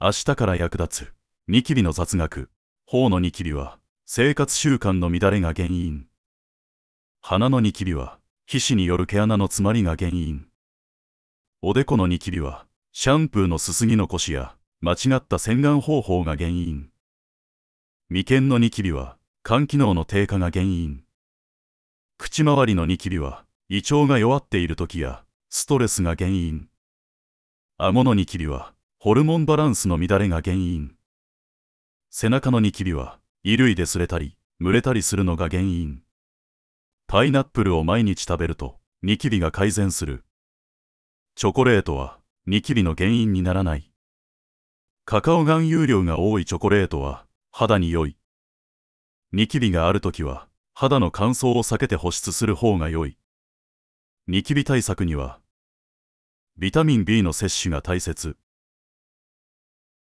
明日から役立つ。ニキビの雑学。頬のニキビは、生活習慣の乱れが原因。鼻のニキビは、皮脂による毛穴の詰まりが原因。おでこのニキビは、シャンプーのすすぎ残しや、間違った洗顔方法が原因。眉間のニキビは、肝機能の低下が原因。口周りのニキビは、胃腸が弱っている時や、ストレスが原因。顎のニキビは、ホルモンバランスの乱れが原因背中のニキビは衣類で擦れたり蒸れたりするのが原因パイナップルを毎日食べるとニキビが改善するチョコレートはニキビの原因にならないカカオ含有量が多いチョコレートは肌に良いニキビがあるときは肌の乾燥を避けて保湿する方が良いニキビ対策にはビタミン B の摂取が大切